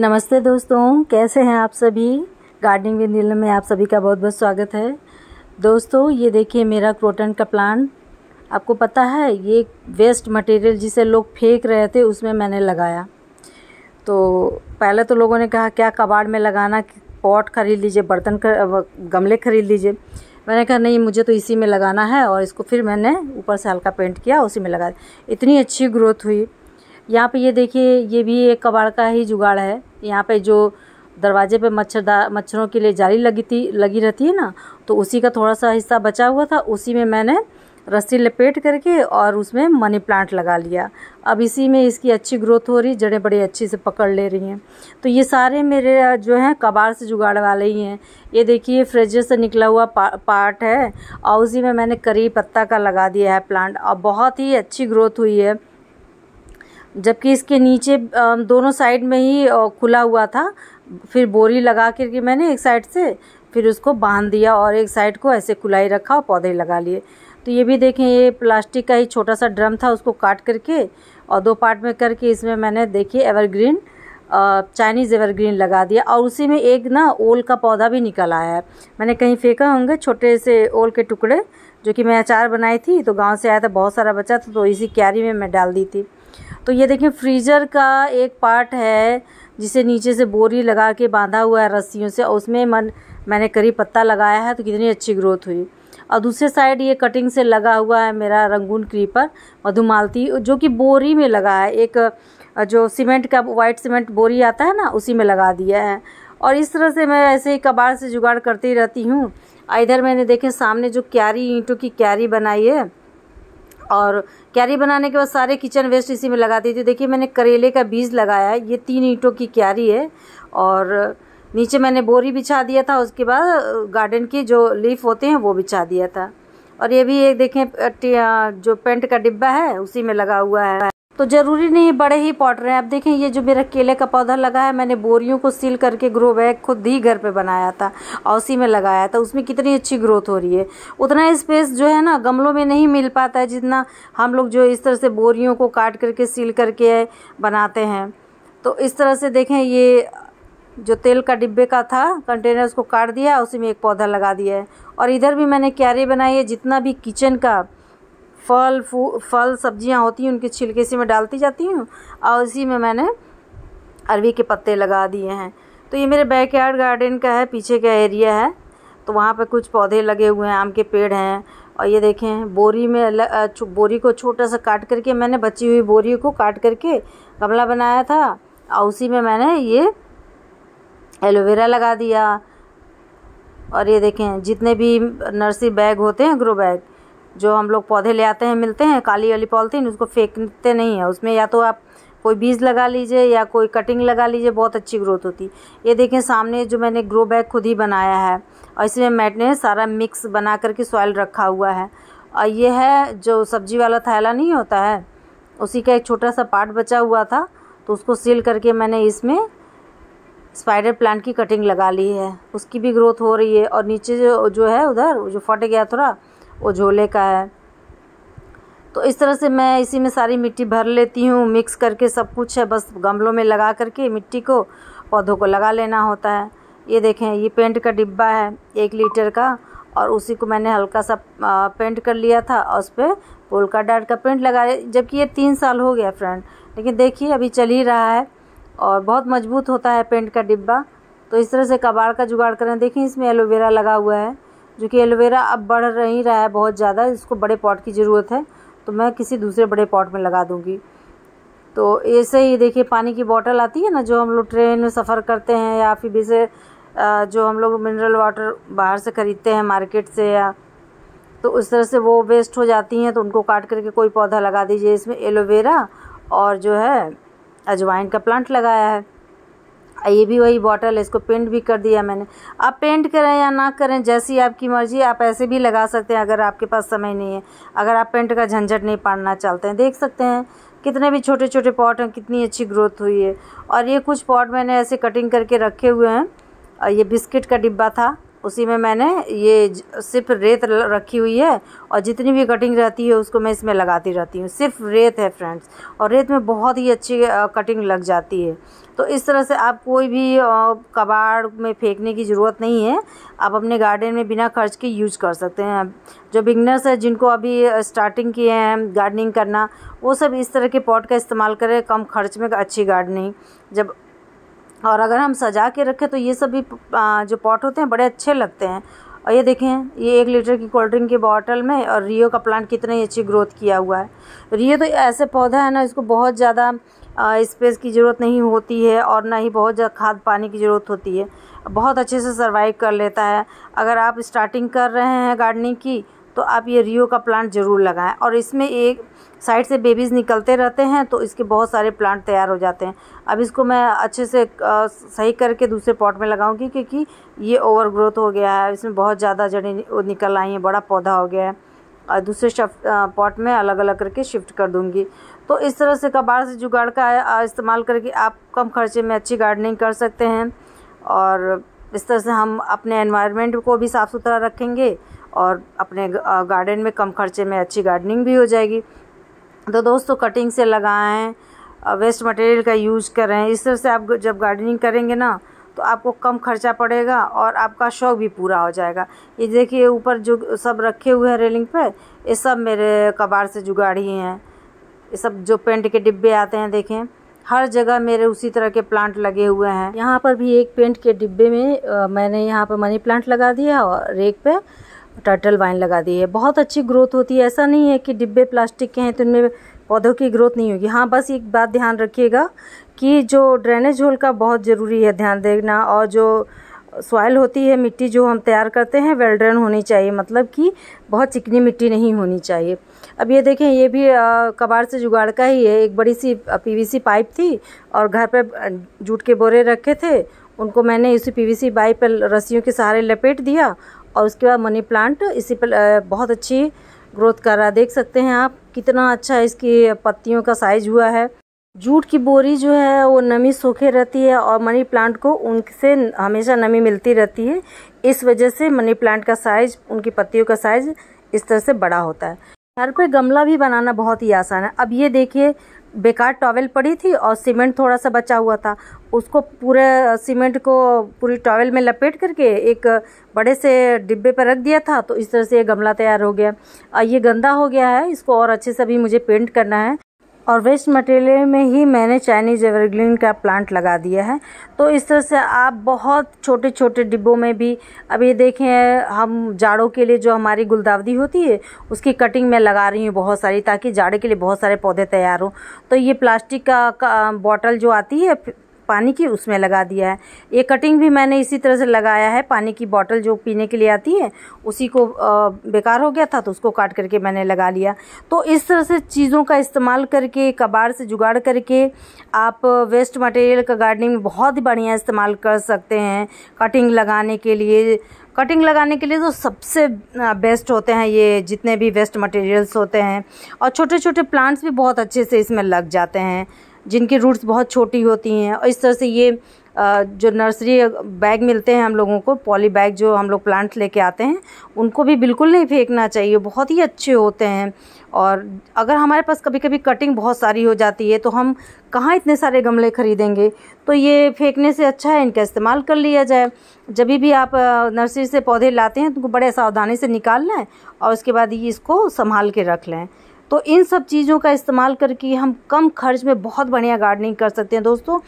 नमस्ते दोस्तों कैसे हैं आप सभी गार्डनिंग विद नीलम में आप सभी का बहुत बहुत स्वागत है दोस्तों ये देखिए मेरा क्रोटन का प्लांट आपको पता है ये वेस्ट मटेरियल जिसे लोग फेंक रहे थे उसमें मैंने लगाया तो पहले तो लोगों ने कहा क्या कबाड़ में लगाना पॉट खरीद लीजिए बर्तन कर, गमले खरीद लीजिए मैंने कहा नहीं मुझे तो इसी में लगाना है और इसको फिर मैंने ऊपर से हल्का पेंट किया उसी में लगा इतनी अच्छी ग्रोथ हुई यहाँ पे ये देखिए ये भी एक कबाड़ का ही जुगाड़ है यहाँ पे जो दरवाजे पे मच्छरदार मच्छरों के लिए जाली लगी थी लगी रहती है ना तो उसी का थोड़ा सा हिस्सा बचा हुआ था उसी में मैंने रस्सी लपेट करके और उसमें मनी प्लांट लगा लिया अब इसी में इसकी अच्छी ग्रोथ हो रही जड़ें बड़ी अच्छी से पकड़ ले रही हैं तो ये सारे मेरे जो हैं कबाड़ से जुगाड़ वाले ही हैं ये देखिए फ्रिजर से निकला हुआ पा, पार्ट है और उसी में मैंने करी पत्ता का लगा दिया है प्लांट और बहुत ही अच्छी ग्रोथ हुई है जबकि इसके नीचे दोनों साइड में ही खुला हुआ था फिर बोरी लगा करके मैंने एक साइड से फिर उसको बांध दिया और एक साइड को ऐसे खुलाई रखा और पौधे लगा लिए तो ये भी देखें ये प्लास्टिक का ही छोटा सा ड्रम था उसको काट करके और दो पार्ट में करके इसमें मैंने देखिए एवरग्रीन चाइनीज़ एवरग्रीन लगा दिया और उसी में एक ना ओल का पौधा भी निकल आया है मैंने कहीं फेंका होंगे छोटे से ओल के टुकड़े जो कि मैं अचार बनाई थी तो गांव से आया था बहुत सारा बचा था तो इसी क्यारी में मैं डाल दी थी तो ये देखें फ्रीजर का एक पार्ट है जिसे नीचे से बोरी लगा के बांधा हुआ है रस्सियों से और उसमें मन मैंने करी पत्ता लगाया है तो कितनी अच्छी ग्रोथ हुई और दूसरे साइड ये कटिंग से लगा हुआ है मेरा रंगून क्रीपर मधुमालती जो कि बोरी में लगा है एक जो सीमेंट का वाइट सीमेंट बोरी आता है ना उसी में लगा दिया है और इस तरह से मैं ऐसे ही कबाड़ से जुगाड़ करती रहती हूँ इधर मैंने देखे सामने जो क्यारी ईंटों की क्यारी बनाई है और क्यारी बनाने के बाद सारे किचन वेस्ट इसी में लगाती थी देखिए मैंने करेले का बीज लगाया है ये तीन ईंटों की क्यारी है और नीचे मैंने बोरी बिछा दिया था उसके बाद गार्डन के जो लीफ होते हैं वो बिछा दिया था और ये भी एक देखें जो पेंट का डिब्बा है उसी में लगा हुआ है तो ज़रूरी नहीं बड़े ही पॉट रहे हैं अब देखें ये जो मेरा केले का पौधा लगा है मैंने बोरियों को सील करके ग्रो बैग खुद ही घर पे बनाया था और उसी में लगाया था उसमें कितनी अच्छी ग्रोथ हो रही है उतना स्पेस जो है ना गमलों में नहीं मिल पाता है जितना हम लोग जो इस तरह से बोरियों को काट करके सील करके बनाते हैं तो इस तरह से देखें ये जो तेल का डिब्बे का था कंटेनर उसको काट दिया उसी में एक पौधा लगा दिया है और इधर भी मैंने क्यारी बनाई है जितना भी किचन का फल फू फल सब्जियां होती हैं उनके छिलके इसी में डालती जाती हूँ और इसी में मैंने अरवी के पत्ते लगा दिए हैं तो ये मेरे बैकयार्ड गार्डन का है पीछे का एरिया है तो वहाँ पे कुछ पौधे लगे हुए हैं आम के पेड़ हैं और ये देखें बोरी में ल, बोरी को छोटा सा काट करके मैंने बची हुई बोरी को काट करके गमला बनाया था और उसी में मैंने ये एलोवेरा लगा दिया और ये देखें जितने भी नर्सरी बैग होते हैं ग्रो बैग जो हम लोग पौधे ले आते हैं मिलते हैं काली वाली पॉलिथीन उसको फेंकते नहीं है उसमें या तो आप कोई बीज लगा लीजिए या कोई कटिंग लगा लीजिए बहुत अच्छी ग्रोथ होती ये देखें सामने जो मैंने ग्रो बैग खुद ही बनाया है और इसमें मैंने सारा मिक्स बना करके सॉइल रखा हुआ है और ये है जो सब्जी वाला थैला नहीं होता है उसी का एक छोटा सा पार्ट बचा हुआ था तो उसको सील करके मैंने इसमें स्पाइडर प्लांट की कटिंग लगा ली है उसकी भी ग्रोथ हो रही है और नीचे जो जो है उधर जो फट गया थोड़ा वो झोले का है तो इस तरह से मैं इसी में सारी मिट्टी भर लेती हूँ मिक्स करके सब कुछ है बस गमलों में लगा करके मिट्टी को पौधों को लगा लेना होता है ये देखें ये पेंट का डिब्बा है एक लीटर का और उसी को मैंने हल्का सा पेंट कर लिया था और उस पर पोलका डाट का पेंट लगाया जबकि ये तीन साल हो गया फ्रेंड लेकिन देखिए अभी चल ही रहा है और बहुत मजबूत होता है पेंट का डिब्बा तो इस तरह से कबाड़ का जुगाड़ करें देखिए इसमें एलोवेरा लगा हुआ है जो कि एलोवेरा अब बढ़ नहीं रहा है बहुत ज़्यादा इसको बड़े पॉट की ज़रूरत है तो मैं किसी दूसरे बड़े पॉट में लगा दूँगी तो ऐसे ही देखिए पानी की बॉटल आती है ना जो हम लोग ट्रेन में सफ़र करते हैं या फिर जैसे जो हम लोग मिनरल वाटर बाहर से ख़रीदते हैं मार्केट से या तो उस तरह से वो वेस्ट हो जाती हैं तो उनको काट करके कोई पौधा लगा दीजिए इसमें एलोवेरा और जो है अजवाइन का प्लांट लगाया है ये भी वही बॉटल है इसको पेंट भी कर दिया मैंने आप पेंट करें या ना करें जैसी आपकी मर्ज़ी आप ऐसे भी लगा सकते हैं अगर आपके पास समय नहीं है अगर आप पेंट का झंझट नहीं पाड़ना चाहते हैं देख सकते हैं कितने भी छोटे छोटे पॉट हैं कितनी अच्छी ग्रोथ हुई है और ये कुछ पॉट मैंने ऐसे कटिंग करके रखे हुए हैं और ये बिस्किट का डिब्बा था उसी में मैंने ये सिर्फ रेत रखी हुई है और जितनी भी कटिंग रहती है उसको मैं इसमें लगाती रहती हूँ सिर्फ रेत है फ्रेंड्स और रेत में बहुत ही अच्छी कटिंग लग जाती है तो इस तरह से आप कोई भी कबाड़ में फेंकने की ज़रूरत नहीं है आप अपने गार्डन में बिना खर्च के यूज़ कर सकते हैं जो बिगनर्स हैं जिनको अभी स्टार्टिंग किए हैं गार्डनिंग करना वो सब इस तरह के पॉट का इस्तेमाल करें कम खर्च में अच्छी गार्डनिंग जब और अगर हम सजा के रखें तो ये सभी जो पॉट होते हैं बड़े अच्छे लगते हैं और ये देखें ये एक लीटर की कोल्ड ड्रिंक की बॉटल में और रियो का प्लांट कितने अच्छी ग्रोथ किया हुआ है रियो तो ऐसे पौधा है ना इसको बहुत ज़्यादा स्पेस की ज़रूरत नहीं होती है और ना ही बहुत ज़्यादा खाद पानी की ज़रूरत होती है बहुत अच्छे से सर्वाइव कर लेता है अगर आप स्टार्टिंग कर रहे हैं गार्डनिंग की तो आप ये रियो का प्लांट ज़रूर लगाएं और इसमें एक साइड से बेबीज़ निकलते रहते हैं तो इसके बहुत सारे प्लांट तैयार हो जाते हैं अब इसको मैं अच्छे से सही करके दूसरे पॉट में लगाऊंगी क्योंकि ये ओवर ग्रोथ हो गया है इसमें बहुत ज़्यादा जड़ें निकल आई हैं बड़ा पौधा हो गया है और दूसरे पॉट में अलग अलग करके शिफ्ट कर दूँगी तो इस तरह से कबाड़ से जुगाड़ का इस्तेमाल करके आप कम खर्चे में अच्छी गार्डनिंग कर सकते हैं और इस तरह से हम अपने एनवायरनमेंट को भी साफ़ सुथरा रखेंगे और अपने गार्डन में कम खर्चे में अच्छी गार्डनिंग भी हो जाएगी तो दोस्तों कटिंग से लगाएं वेस्ट मटेरियल का यूज़ करें इस तरह से आप जब गार्डनिंग करेंगे ना तो आपको कम खर्चा पड़ेगा और आपका शौक भी पूरा हो जाएगा ये देखिए ऊपर जो सब रखे हुए हैं रेलिंग पे ये सब मेरे कबाड़ से जुगाड़ ही हैं ये सब जो पेंट के डिब्बे आते हैं देखें हर जगह मेरे उसी तरह के प्लांट लगे हुए हैं यहाँ पर भी एक पेंट के डिब्बे में आ, मैंने यहाँ पर मनी प्लांट लगा दिया और रेक पे टर्टल वाइन लगा दी है बहुत अच्छी ग्रोथ होती है ऐसा नहीं है कि डिब्बे प्लास्टिक के हैं तो इनमें पौधों की ग्रोथ नहीं होगी हाँ बस एक बात ध्यान रखिएगा कि जो ड्रेनेज होल का बहुत ज़रूरी है ध्यान देना और जो सॉयल होती है मिट्टी जो हम तैयार करते हैं वेल ड्रेन होनी चाहिए मतलब कि बहुत चिकनी मिट्टी नहीं होनी चाहिए अब ये देखें ये भी कबाड़ से जुगाड़ का ही है एक बड़ी सी पीवीसी पाइप थी और घर पर जूट के बोरे रखे थे उनको मैंने इसी पीवीसी पाइप पर रस्सियों के सहारे लपेट दिया और उसके बाद मनी प्लांट इसी पर बहुत अच्छी ग्रोथ कर रहा है देख सकते हैं आप कितना अच्छा इसकी पत्तियों का साइज हुआ है जूट की बोरी जो है वो नमी सूखे रहती है और मनी प्लांट को उनसे हमेशा नमी मिलती रहती है इस वजह से मनी प्लांट का साइज उनकी पत्तियों का साइज इस तरह से बड़ा होता है घर कोई गमला भी बनाना बहुत ही आसान है अब ये देखिए बेकार टॉवल पड़ी थी और सीमेंट थोड़ा सा बचा हुआ था उसको पूरे सीमेंट को पूरी टॉवल में लपेट करके एक बड़े से डिब्बे पर रख दिया था तो इस तरह से ये गमला तैयार हो गया और ये गंदा हो गया है इसको और अच्छे से अभी मुझे पेंट करना है और वेस्ट मटेरियल में ही मैंने चाइनीज़ एवरग्रीन का प्लांट लगा दिया है तो इस तरह से आप बहुत छोटे छोटे डिब्बों में भी अब ये देखें हम जाड़ों के लिए जो हमारी गुलदावदी होती है उसकी कटिंग मैं लगा रही हूँ बहुत सारी ताकि जाड़े के लिए बहुत सारे पौधे तैयार हों तो ये प्लास्टिक का, का बॉटल जो आती है पानी की उसमें लगा दिया है ये कटिंग भी मैंने इसी तरह से लगाया है पानी की बॉटल जो पीने के लिए आती है उसी को बेकार हो गया था तो उसको काट करके मैंने लगा लिया तो इस तरह से चीज़ों का इस्तेमाल करके कबाड़ से जुगाड़ करके आप वेस्ट मटेरियल का गार्डनिंग में बहुत ही बढ़िया इस्तेमाल कर सकते हैं कटिंग लगाने के लिए कटिंग लगाने के लिए तो सबसे बेस्ट होते हैं ये जितने भी वेस्ट मटेरियल्स होते हैं और छोटे छोटे प्लांट्स भी बहुत अच्छे से इसमें लग जाते हैं जिनकी रूट्स बहुत छोटी होती हैं और इस तरह से ये जो नर्सरी बैग मिलते हैं हम लोगों को पॉली बैग जो हम लोग प्लांट लेके आते हैं उनको भी बिल्कुल नहीं फेंकना चाहिए बहुत ही अच्छे होते हैं और अगर हमारे पास कभी कभी कटिंग बहुत सारी हो जाती है तो हम कहाँ इतने सारे गमले खरीदेंगे तो ये फेंकने से अच्छा है इनका इस्तेमाल कर लिया जाए जब भी आप नर्सरी से पौधे लाते हैं तो बड़े सावधानी से निकाल लें और उसके बाद ये इसको संभाल के रख लें तो इन सब चीज़ों का इस्तेमाल करके हम कम खर्च में बहुत बढ़िया गार्डनिंग कर सकते हैं दोस्तों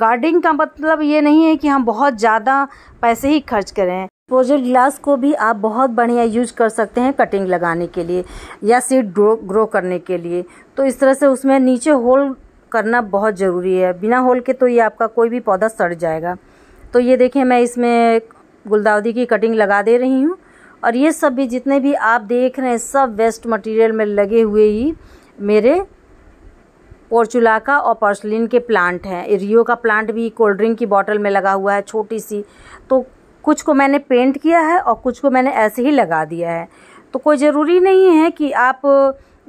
गार्डनिंग का मतलब ये नहीं है कि हम बहुत ज़्यादा पैसे ही खर्च करें डिस्पोजल ग्लास को भी आप बहुत बढ़िया यूज कर सकते हैं कटिंग लगाने के लिए या सीड ग्रो ग्रो करने के लिए तो इस तरह से उसमें नीचे होल करना बहुत ज़रूरी है बिना होल के तो ये आपका कोई भी पौधा सड़ जाएगा तो ये देखें मैं इसमें गुलदावदी की कटिंग लगा दे रही हूँ और ये सब भी जितने भी आप देख रहे हैं सब वेस्ट मटेरियल में लगे हुए ही मेरे पोर्चुलाका और पर्सलिन के प्लांट हैं रियो का प्लांट भी कोल्ड ड्रिंक की बॉटल में लगा हुआ है छोटी सी तो कुछ को मैंने पेंट किया है और कुछ को मैंने ऐसे ही लगा दिया है तो कोई ज़रूरी नहीं है कि आप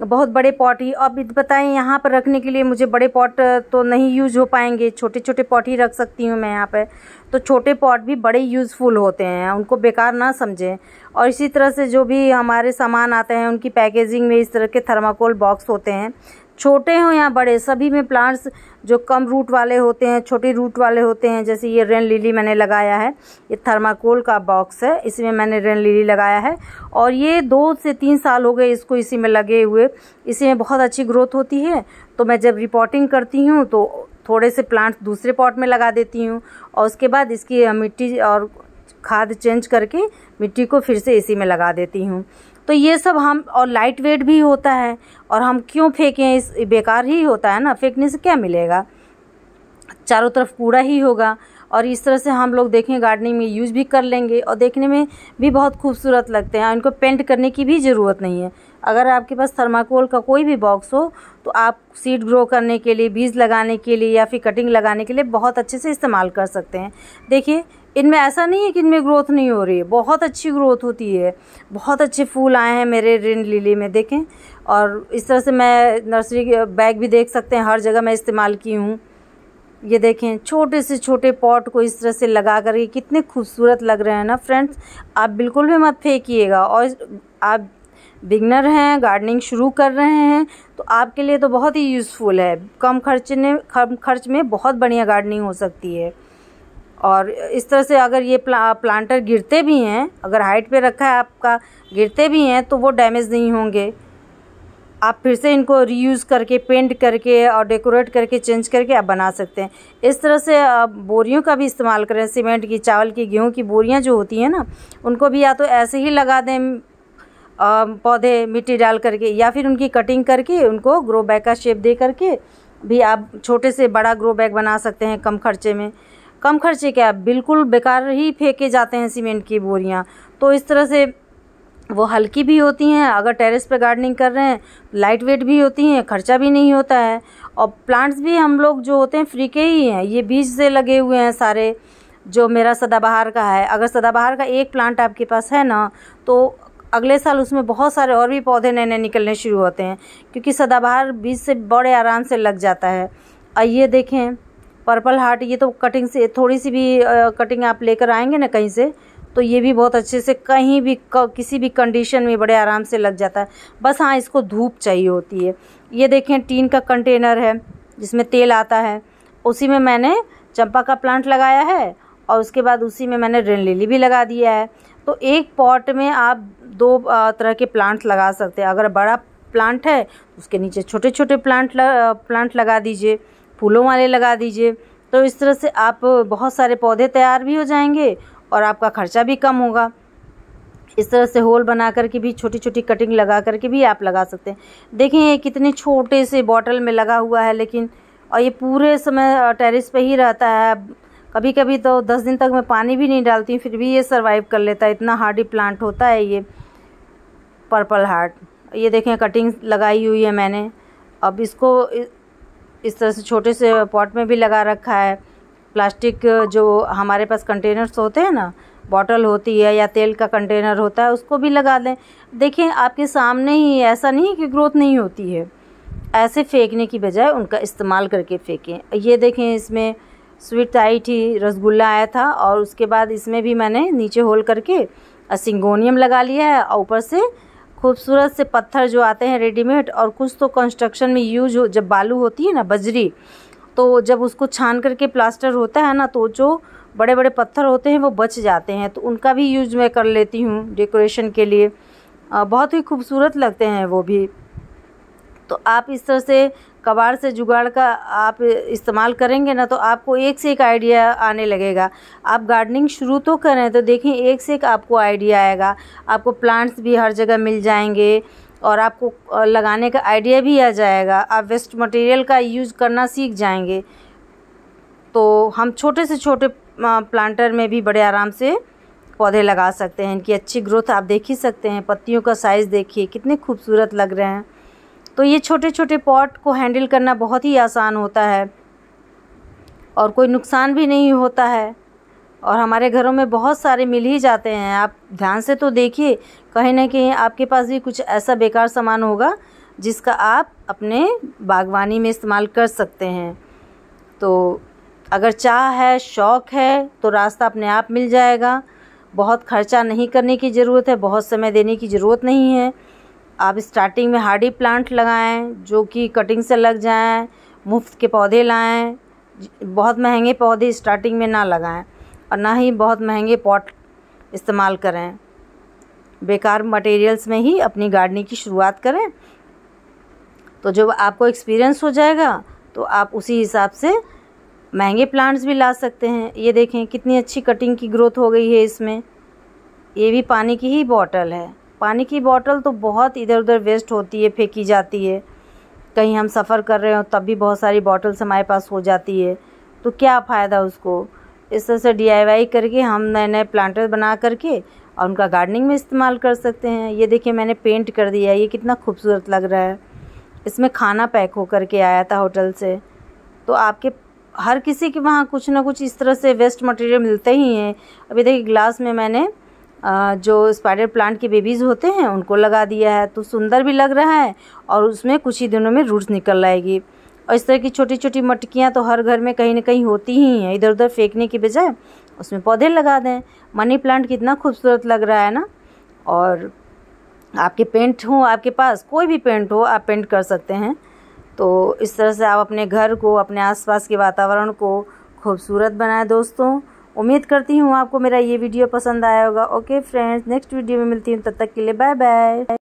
बहुत बड़े पॉट ही अब बताएं यहाँ पर रखने के लिए मुझे बड़े पॉट तो नहीं यूज़ हो पाएंगे छोटे छोटे पॉट ही रख सकती हूँ मैं यहाँ पर तो छोटे पॉट भी बड़े यूज़फुल होते हैं उनको बेकार ना समझें और इसी तरह से जो भी हमारे सामान आते हैं उनकी पैकेजिंग में इस तरह के थर्माकोल बॉक्स होते हैं छोटे हों या बड़े सभी में प्लांट्स जो कम रूट वाले होते हैं छोटे रूट वाले होते हैं जैसे ये रेन लिली मैंने लगाया है ये थर्माकोल का बॉक्स है इसमें मैंने रेन लिली लगाया है और ये दो से तीन साल हो गए इसको इसी में लगे हुए इसी में बहुत अच्छी ग्रोथ होती है तो मैं जब रिपोर्टिंग करती हूँ तो थोड़े से प्लांट्स दूसरे पॉट में लगा देती हूँ और उसके बाद इसकी मिट्टी और खाद चेंज करके मिट्टी को फिर से इसी में लगा देती हूँ तो ये सब हम और लाइट वेट भी होता है और हम क्यों फेंकें इस बेकार ही होता है ना फेंकने से क्या मिलेगा चारों तरफ कूड़ा ही होगा और इस तरह से हम लोग देखें गार्डनिंग में यूज़ भी कर लेंगे और देखने में भी बहुत खूबसूरत लगते हैं इनको पेंट करने की भी ज़रूरत नहीं है अगर आपके पास थर्माकोल का कोई भी बॉक्स हो तो आप सीड ग्रो करने के लिए बीज लगाने के लिए या फिर कटिंग लगाने के लिए बहुत अच्छे से इस्तेमाल कर सकते हैं देखिए इनमें ऐसा नहीं है कि इनमें ग्रोथ नहीं हो रही है बहुत अच्छी ग्रोथ होती है बहुत अच्छे फूल आए हैं मेरे रिन लिली में देखें और इस तरह से मैं नर्सरी बैग भी देख सकते हैं हर जगह मैं इस्तेमाल की हूँ ये देखें छोटे से छोटे पॉट को इस तरह से लगा करके कितने खूबसूरत लग रहे हैं ना फ्रेंड्स आप बिल्कुल भी मत फेंकिएगा और आप बिगनर हैं गार्डनिंग शुरू कर रहे हैं तो आपके लिए तो बहुत ही यूज़फुल है कम खर्च ने कम खर्च में बहुत बढ़िया गार्डनिंग हो सकती है और इस तरह से अगर ये प्ला, प्लांटर गिरते भी हैं अगर हाइट पे रखा है आपका गिरते भी हैं तो वो डैमेज नहीं होंगे आप फिर से इनको रीयूज़ करके पेंट करके और डेकोरेट करके चेंज करके आप बना सकते हैं इस तरह से आप बोरियों का भी इस्तेमाल करें सीमेंट की चावल की गेहूँ की बोरियाँ जो होती हैं ना उनको भी या तो ऐसे ही लगा दें पौधे मिट्टी डाल करके या फिर उनकी कटिंग करके उनको ग्रो बैग का शेप दे करके भी आप छोटे से बड़ा ग्रो बैग बना सकते हैं कम खर्चे में कम खर्चे क्या बिल्कुल बेकार ही फेंके जाते हैं सीमेंट की बोरियाँ तो इस तरह से वो हल्की भी होती हैं अगर टेरेस पे गार्डनिंग कर रहे हैं लाइट वेट भी होती हैं खर्चा भी नहीं होता है और प्लांट्स भी हम लोग जो होते हैं फ्री के ही हैं ये बीज से लगे हुए हैं सारे जो मेरा सदाबहार का है अगर सदाबहार का एक प्लांट आपके पास है ना तो अगले साल उसमें बहुत सारे और भी पौधे नए नए निकलने शुरू होते हैं क्योंकि सदाबहार बीज से बड़े आराम से लग जाता है आइए देखें पर्पल हार्ट ये तो कटिंग से थोड़ी सी भी कटिंग आप लेकर आएंगे ना कहीं से तो ये भी बहुत अच्छे से कहीं भी किसी भी कंडीशन में बड़े आराम से लग जाता है बस हाँ इसको धूप चाहिए होती है ये देखें टीन का कंटेनर है जिसमें तेल आता है उसी में मैंने चंपा का प्लांट लगाया है और उसके बाद उसी में मैंने रेन लिली भी लगा दिया है तो एक पॉट में आप दो तरह के प्लांट लगा सकते हैं अगर बड़ा प्लांट है उसके नीचे छोटे छोटे प्लांट ल, प्लांट लगा दीजिए फूलों वाले लगा दीजिए तो इस तरह से आप बहुत सारे पौधे तैयार भी हो जाएंगे और आपका खर्चा भी कम होगा इस तरह से होल बना करके भी छोटी छोटी कटिंग लगा करके भी आप लगा सकते हैं देखें ये कितने छोटे से बॉटल में लगा हुआ है लेकिन और ये पूरे समय टेरिस पे ही रहता है कभी कभी तो दस दिन तक मैं पानी भी नहीं डालती फिर भी ये सर्वाइव कर लेता है इतना हार्डी प्लांट होता है ये पर्पल हार्ट ये देखें कटिंग लगाई हुई है मैंने अब इसको इस तरह से छोटे से पॉट में भी लगा रखा है प्लास्टिक जो हमारे पास कंटेनर्स होते हैं ना बॉटल होती है या तेल का कंटेनर होता है उसको भी लगा दें देखें आपके सामने ही ऐसा नहीं कि ग्रोथ नहीं होती है ऐसे फेंकने की बजाय उनका इस्तेमाल करके फेंकें ये देखें इसमें स्वीट आई थी रसगुल्ला आया था और उसके बाद इसमें भी मैंने नीचे होल करके सिंगोनियम लगा लिया है और ऊपर से खूबसूरत से पत्थर जो आते हैं रेडीमेड और कुछ तो कंस्ट्रक्शन में यूज हो जब बालू होती है ना बजरी तो जब उसको छान करके प्लास्टर होता है ना तो जो बड़े बड़े पत्थर होते हैं वो बच जाते हैं तो उनका भी यूज मैं कर लेती हूँ डेकोरेशन के लिए बहुत ही खूबसूरत लगते हैं वो भी तो आप इस तरह से कबाड़ से जुगाड़ का आप इस्तेमाल करेंगे ना तो आपको एक से एक आइडिया आने लगेगा आप गार्डनिंग शुरू तो करें तो देखें एक से एक आपको आइडिया आएगा आपको प्लांट्स भी हर जगह मिल जाएंगे और आपको लगाने का आइडिया भी आ जाएगा आप वेस्ट मटेरियल का यूज़ करना सीख जाएंगे तो हम छोटे से छोटे प्लांटर में भी बड़े आराम से पौधे लगा सकते हैं इनकी अच्छी ग्रोथ आप देख ही सकते हैं पत्तियों का साइज़ देखिए कितने खूबसूरत लग रहे हैं तो ये छोटे छोटे पॉट को हैंडल करना बहुत ही आसान होता है और कोई नुकसान भी नहीं होता है और हमारे घरों में बहुत सारे मिल ही जाते हैं आप ध्यान से तो देखिए कहीं ना कहीं आपके पास भी कुछ ऐसा बेकार सामान होगा जिसका आप अपने बागवानी में इस्तेमाल कर सकते हैं तो अगर चाह है शौक़ है तो रास्ता अपने आप मिल जाएगा बहुत खर्चा नहीं करने की ज़रूरत है बहुत समय देने की ज़रूरत नहीं है आप स्टार्टिंग में हार्डी प्लांट लगाएं जो कि कटिंग से लग जाएं मुफ्त के पौधे लाएं बहुत महंगे पौधे स्टार्टिंग में ना लगाएं और ना ही बहुत महंगे पॉट इस्तेमाल करें बेकार मटेरियल्स में ही अपनी गार्डनिंग की शुरुआत करें तो जब आपको एक्सपीरियंस हो जाएगा तो आप उसी हिसाब से महंगे प्लांट्स भी ला सकते हैं ये देखें कितनी अच्छी कटिंग की ग्रोथ हो गई है इसमें ये भी पानी की ही बॉटल है पानी की बॉटल तो बहुत इधर उधर वेस्ट होती है फेंकी जाती है कहीं हम सफ़र कर रहे हो तब भी बहुत सारी बॉटल्स हमारे पास हो जाती है तो क्या फ़ायदा उसको इस तरह से डी करके हम नए नए प्लांटर बना करके और उनका गार्डनिंग में इस्तेमाल कर सकते हैं ये देखिए मैंने पेंट कर दिया ये कितना खूबसूरत लग रहा है इसमें खाना पैक हो करके आया था होटल से तो आपके हर किसी के वहाँ कुछ ना कुछ इस तरह से वेस्ट मटेरियल मिलते ही हैं अभी देखिए ग्लास में मैंने जो स्पाइडर प्लांट के बेबीज़ होते हैं उनको लगा दिया है तो सुंदर भी लग रहा है और उसमें कुछ ही दिनों में रूट्स निकल आएगी और इस तरह की छोटी छोटी मटकियाँ तो हर घर में कहीं ना कहीं होती ही हैं इधर उधर फेंकने की बजाय उसमें पौधे लगा दें मनी प्लांट कितना खूबसूरत लग रहा है ना और आपके पेंट हो आपके पास कोई भी पेंट हो आप पेंट कर सकते हैं तो इस तरह से आप अपने घर को अपने आसपास के वातावरण को खूबसूरत बनाएं दोस्तों उम्मीद करती हूँ आपको मेरा ये वीडियो पसंद आया होगा ओके फ्रेंड्स नेक्स्ट वीडियो में मिलती हूँ तब तक के लिए बाय बाय